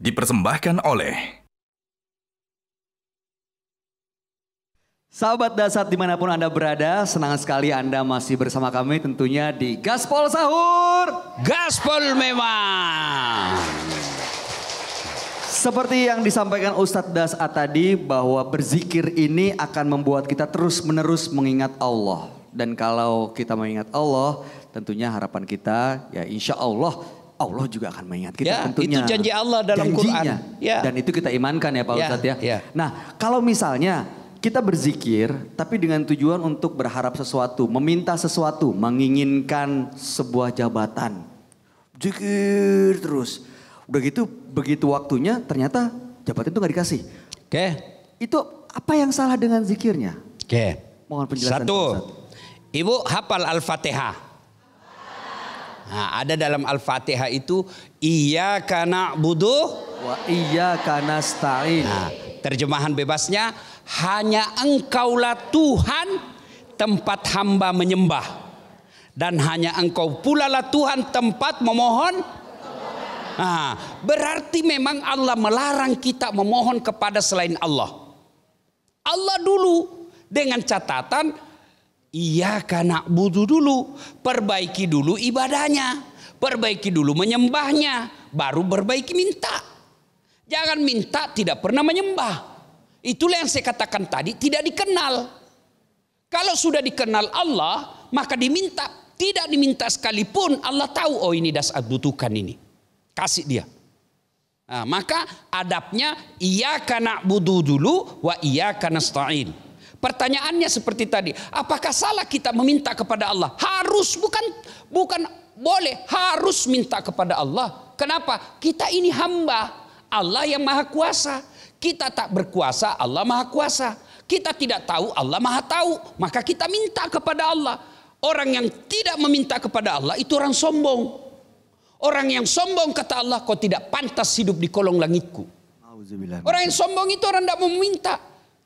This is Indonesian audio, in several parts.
dipersembahkan oleh Sahabat Dasat dimanapun Anda berada, senang sekali Anda masih bersama kami tentunya di Gaspol Sahur. Gaspol memang. Seperti yang disampaikan Ustadz Dasat tadi bahwa berzikir ini akan membuat kita terus menerus mengingat Allah. Dan kalau kita mengingat Allah tentunya harapan kita ya insya Allah Allah juga akan mengingat kita ya, tentunya. Itu janji Allah dalam Janjinya. Quran. Ya. Dan itu kita imankan ya Pak ya, Ustadz ya. ya. Nah kalau misalnya kita berzikir tapi dengan tujuan untuk berharap sesuatu, meminta sesuatu, menginginkan sebuah jabatan. Zikir terus. Udah gitu begitu waktunya ternyata jabatan itu gak dikasih. Oke. Okay. Itu apa yang salah dengan zikirnya? Oke. Okay. Mohon penjelasan. Satu. Ibu hafal Al-Fatihah. Nah, ada dalam Al-Fatihah itu iya karena butuh iya karena stain. Nah, terjemahan bebasnya hanya engkaulah Tuhan tempat hamba menyembah dan hanya engkau pula lah Tuhan tempat memohon. Nah, berarti memang Allah melarang kita memohon kepada selain Allah. Allah dulu dengan catatan Iya karena butuh dulu, perbaiki dulu ibadahnya, perbaiki dulu menyembahnya, baru perbaiki minta. Jangan minta tidak pernah menyembah. Itulah yang saya katakan tadi tidak dikenal. Kalau sudah dikenal Allah, maka diminta. Tidak diminta sekalipun Allah tahu oh ini dasar butuhkan ini. Kasih dia. Nah, maka adabnya ia karena butuh dulu wa ia karena Pertanyaannya seperti tadi, apakah salah kita meminta kepada Allah? Harus bukan bukan boleh, harus minta kepada Allah. Kenapa? Kita ini hamba. Allah yang maha kuasa. Kita tak berkuasa, Allah maha kuasa. Kita tidak tahu, Allah maha tahu. Maka kita minta kepada Allah. Orang yang tidak meminta kepada Allah itu orang sombong. Orang yang sombong kata Allah, kau tidak pantas hidup di kolong langitku. Orang yang sombong itu orang tidak meminta.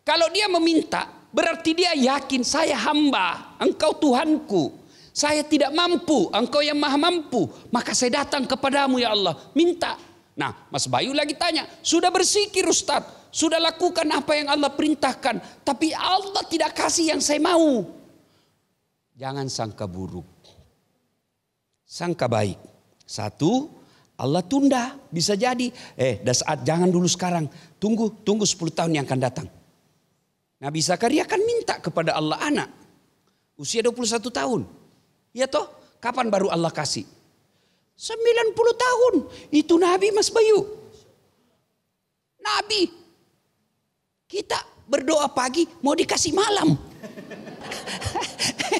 Kalau dia meminta, Berarti dia yakin saya hamba, engkau Tuhanku. Saya tidak mampu, engkau yang maha mampu. Maka saya datang kepadamu ya Allah, minta. Nah Mas Bayu lagi tanya, sudah bersikir Ustadz. Sudah lakukan apa yang Allah perintahkan. Tapi Allah tidak kasih yang saya mau. Jangan sangka buruk. Sangka baik. Satu, Allah tunda. Bisa jadi. Eh, dah saat jangan dulu sekarang. Tunggu, tunggu 10 tahun yang akan datang. Nabi Zakaria kan minta kepada Allah anak. Usia 21 tahun. Ya toh, kapan baru Allah kasih? 90 tahun. Itu Nabi Mas Bayu. Nabi. Kita berdoa pagi mau dikasih malam.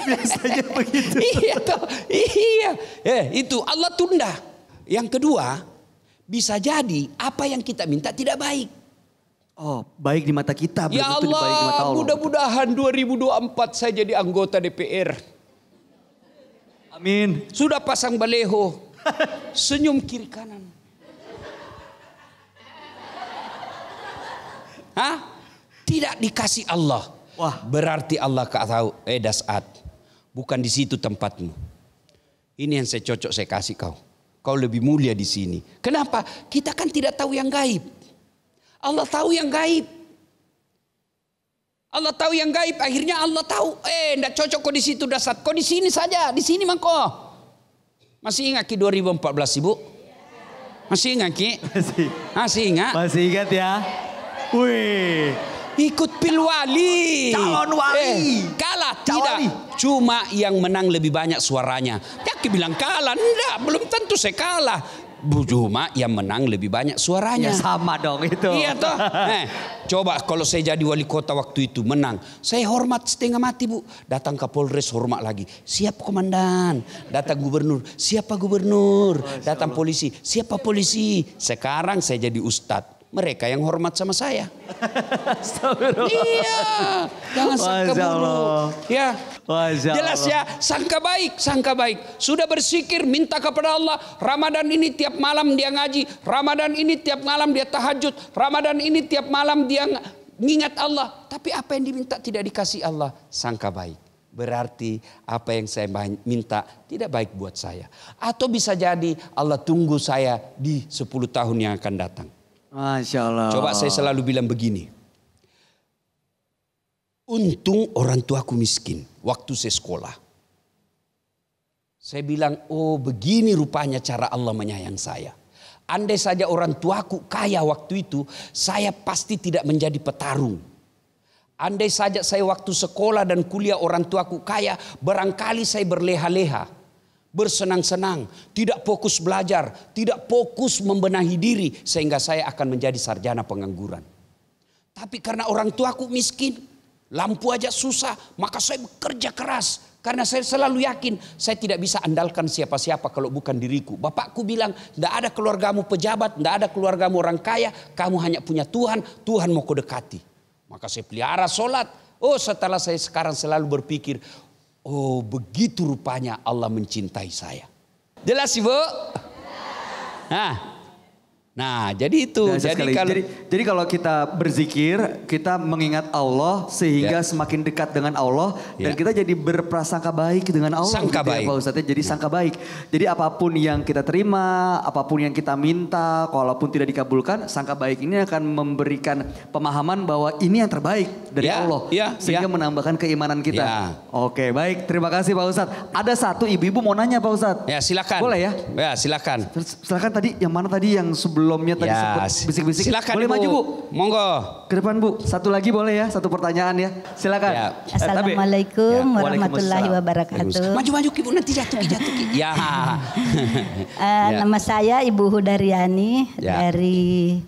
Biasanya begitu. iya toh. Iya. Eh, itu Allah tunda. Yang kedua, bisa jadi apa yang kita minta tidak baik. Oh, baik di mata kita. Ya Allah, Allah. mudah-mudahan 2024 saya jadi anggota DPR. Amin. Sudah pasang baleho. Senyum kiri kanan. Hah? Tidak dikasih Allah. Wah. Berarti Allah tahu, eh dasat. Bukan di situ tempatmu. Ini yang saya cocok saya kasih kau. Kau lebih mulia di sini. Kenapa? Kita kan tidak tahu yang gaib. Allah tahu yang gaib. Allah tahu yang gaib. Akhirnya Allah tahu, eh tidak cocok kok di situ dasar. Kok di sini saja, di sini mangko. Masih ingat ki 2014 ibu? Masih ingat ki? Masih. Masih ingat? Masih ingat ya. Wih. Ikut pilwali. Calon eh, wali. Eh, kalah tidak. Wali. Cuma yang menang lebih banyak suaranya. Dia ya, bilang kalah. Enggak, belum tentu saya kalah. Cuma yang menang lebih banyak suaranya. Ya sama dong itu. Iya toh. Nah, coba kalau saya jadi wali kota waktu itu menang. Saya hormat setengah mati bu. Datang ke Polres hormat lagi. Siap komandan. Datang gubernur. Siapa gubernur? Datang polisi. Siapa polisi? Sekarang saya jadi ustadz mereka yang hormat sama saya. iya, jangan sangka buruk. Ya. Jelas ya, sangka baik, sangka baik. Sudah bersikir, minta kepada Allah. Ramadan ini tiap malam dia ngaji. Ramadan ini tiap malam dia tahajud. Ramadan ini tiap malam dia ngingat Allah. Tapi apa yang diminta tidak dikasih Allah. Sangka baik. Berarti apa yang saya minta tidak baik buat saya. Atau bisa jadi Allah tunggu saya di 10 tahun yang akan datang. Masya Allah. Coba saya selalu bilang begini. Untung orang tuaku miskin waktu saya sekolah. Saya bilang, oh begini rupanya cara Allah menyayang saya. Andai saja orang tuaku kaya waktu itu, saya pasti tidak menjadi petarung. Andai saja saya waktu sekolah dan kuliah orang tuaku kaya, barangkali saya berleha-leha bersenang-senang, tidak fokus belajar, tidak fokus membenahi diri sehingga saya akan menjadi sarjana pengangguran. Tapi karena orang tuaku miskin, lampu aja susah, maka saya bekerja keras karena saya selalu yakin saya tidak bisa andalkan siapa-siapa kalau bukan diriku. Bapakku bilang, tidak ada keluargamu pejabat, tidak ada keluargamu orang kaya, kamu hanya punya Tuhan, Tuhan mau kau dekati. Maka saya pelihara sholat, Oh setelah saya sekarang selalu berpikir Oh begitu rupanya Allah mencintai saya. Jelas ibu? Nah Nah, jadi itu. Nah, jadi, kalau, jadi, jadi kalau kita berzikir, kita mengingat Allah sehingga ya. semakin dekat dengan Allah ya. dan kita jadi berprasangka baik dengan Allah. Sangka gitu ya, baik. Ya, Pak Ustadz, ya. jadi ya. sangka baik. Jadi apapun yang kita terima, apapun yang kita minta, walaupun tidak dikabulkan, sangka baik ini akan memberikan pemahaman bahwa ini yang terbaik dari ya. Allah. Ya. Sehingga ya. menambahkan keimanan kita. Ya. Oke, baik. Terima kasih Pak Ustadz. Ada satu ibu-ibu mau nanya Pak Ustadz. Ya, silakan. Boleh ya? Ya, silakan. Silakan tadi yang mana tadi yang sebelum sebelumnya tadi ya, sempat bisik-bisik. Silakan boleh Ibu. maju Bu. Monggo. Ke depan Bu. Satu lagi boleh ya, satu pertanyaan ya. Silakan. Ya. Eh, Assalamualaikum ya. warahmatullahi wabarakatuh. Maju-maju Ibu nanti jatuh jatuh. ya. uh, ya. Nama saya Ibu Hudaryani ya. dari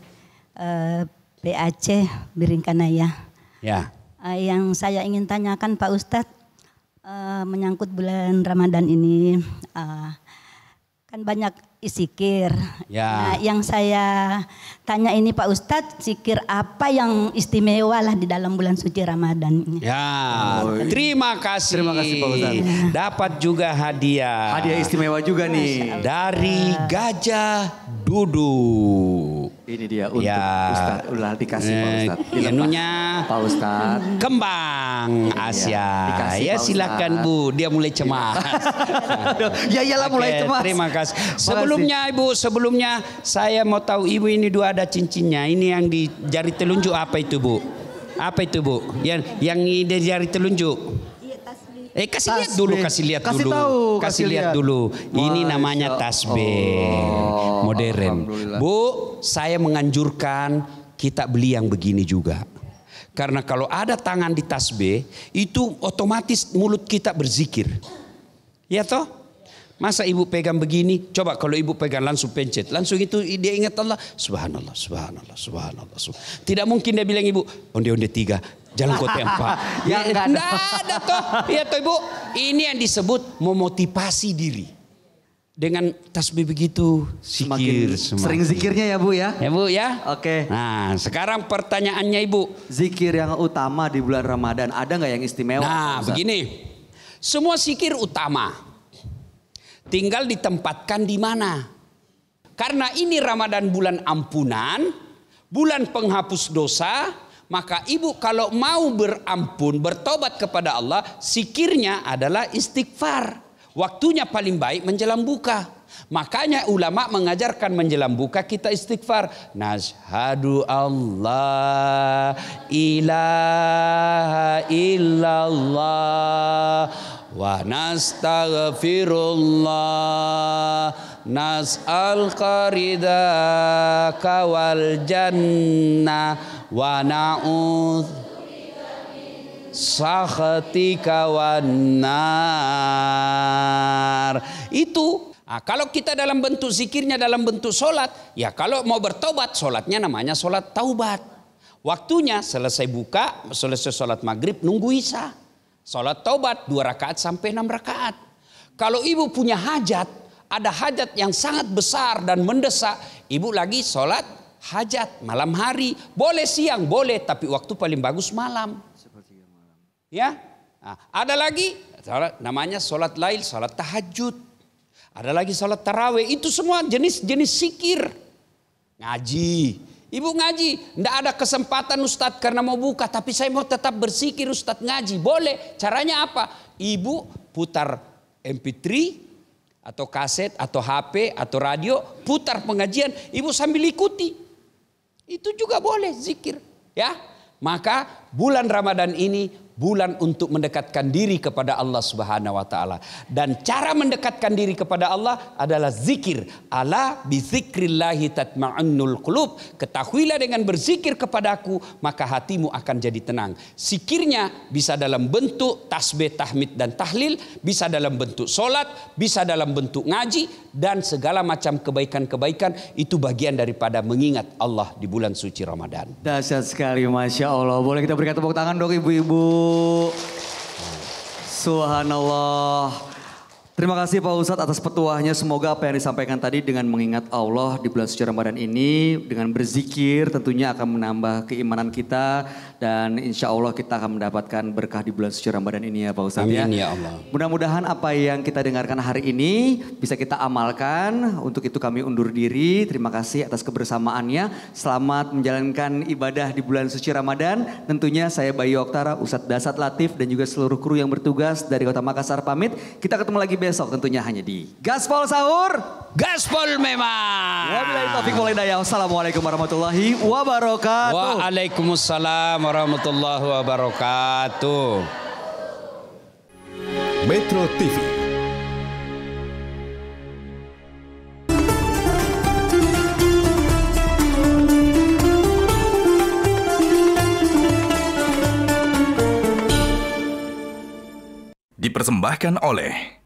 uh, eh, PAC Biringkanaya. Ya. Uh, yang saya ingin tanyakan Pak Ustadz uh, menyangkut bulan Ramadan ini uh, kan banyak zikir. Ya. Nah, yang saya tanya ini Pak Ustadz, zikir apa yang istimewa lah di dalam bulan suci Ramadan Ya, oh. Iya. terima kasih. Terima kasih Pak Ustadz. Dapat juga hadiah. Hadiah istimewa juga nih. Dari Gajah Dudu. Ini dia ya. untuk ya. Ustadz ulah dikasih Pak eh, Ustadz. Dilepas. Pak Ustadz. Kembang iya, Asia. Ya, ya silakan Bu, dia mulai cemas. Iya. ya iyalah mulai cemas. Terima kasih. Sebelumnya Ibu, sebelumnya saya mau tahu Ibu ini dua ada cincinnya. Ini yang di jari telunjuk apa itu Bu? Apa itu Bu? Yang yang di jari telunjuk. Eh kasih tasbih. lihat dulu, kasih lihat kasih dulu. Tahu, kasih, kasih lihat dulu. Ini namanya tasbih oh, modern. Bu, saya menganjurkan kita beli yang begini juga. Karena kalau ada tangan di tasbih, itu otomatis mulut kita berzikir. Ya toh? Masa ibu pegang begini? Coba kalau ibu pegang langsung pencet. Langsung itu dia ingat Allah. Subhanallah, subhanallah, subhanallah. subhanallah. Tidak mungkin dia bilang ibu, onde-onde tiga, jalan kota ya, yang Pak. ya, ya ada. Enggak ada toh. Ya toh Ibu, ini yang disebut memotivasi diri. Dengan tasbih begitu, zikir Sering zikirnya ya Bu ya? Ya Bu ya. Oke. Nah sekarang pertanyaannya Ibu. Zikir yang utama di bulan Ramadan, ada nggak yang istimewa? Nah Ustaz? begini, semua zikir utama. Tinggal ditempatkan di mana. Karena ini Ramadan bulan ampunan, bulan penghapus dosa, maka ibu kalau mau berampun, bertobat kepada Allah, sikirnya adalah istighfar. Waktunya paling baik menjelang buka. Makanya ulama mengajarkan menjelang buka kita istighfar. Nashadu Allah ilaha illallah wa nastaghfirullah nas'al qaridaka wal jannah wa na'udz sakhatika wanar Itu Nah, kalau kita dalam bentuk zikirnya dalam bentuk solat, ya kalau mau bertobat solatnya namanya solat taubat. Waktunya selesai buka, selesai solat maghrib nunggu isya. solat taubat dua rakaat sampai enam rakaat. Kalau ibu punya hajat, ada hajat yang sangat besar dan mendesak, ibu lagi solat hajat malam hari, boleh siang, boleh, tapi waktu paling bagus malam. Ya, nah, ada lagi namanya sholat lail, sholat tahajud. Ada lagi sholat taraweh, itu semua jenis-jenis sikir. Ngaji, Ibu ngaji, ndak ada kesempatan Ustadz karena mau buka, tapi saya mau tetap bersikir Ustadz ngaji. Boleh, caranya apa? Ibu putar MP3 atau kaset atau HP atau radio, putar pengajian, ibu sambil ikuti. Itu juga boleh zikir, ya. Maka bulan Ramadan ini bulan untuk mendekatkan diri kepada Allah Subhanahu wa taala. Dan cara mendekatkan diri kepada Allah adalah zikir. Ala bi zikrillahi tatma'annul qulub. Ketahuilah dengan berzikir kepadaku maka hatimu akan jadi tenang. Zikirnya bisa dalam bentuk tasbih, tahmid dan tahlil, bisa dalam bentuk solat, bisa dalam bentuk ngaji dan segala macam kebaikan-kebaikan itu bagian daripada mengingat Allah di bulan suci Ramadan. Dahsyat sekali Masya Allah. Boleh kita beri Berikan tepuk tangan dong ibu-ibu. Subhanallah. Terima kasih Pak Ustadz atas petuahnya. Semoga apa yang disampaikan tadi dengan mengingat Allah di bulan suci Ramadan ini, dengan berzikir tentunya akan menambah keimanan kita dan insya Allah kita akan mendapatkan berkah di bulan suci Ramadan ini ya Pak Ustadz ya. Amin, ya. Allah. Mudah-mudahan apa yang kita dengarkan hari ini bisa kita amalkan. Untuk itu kami undur diri. Terima kasih atas kebersamaannya. Selamat menjalankan ibadah di bulan suci Ramadan. Tentunya saya Bayu Oktara, Ustadz Dasat Latif dan juga seluruh kru yang bertugas dari Kota Makassar pamit. Kita ketemu lagi besok tentunya hanya di Gaspol Sahur. Gaspol memang. Wabillahi ya, ya. Wassalamualaikum warahmatullahi wabarakatuh. Waalaikumsalam warahmatullahi wabarakatuh. Metro TV dipersembahkan oleh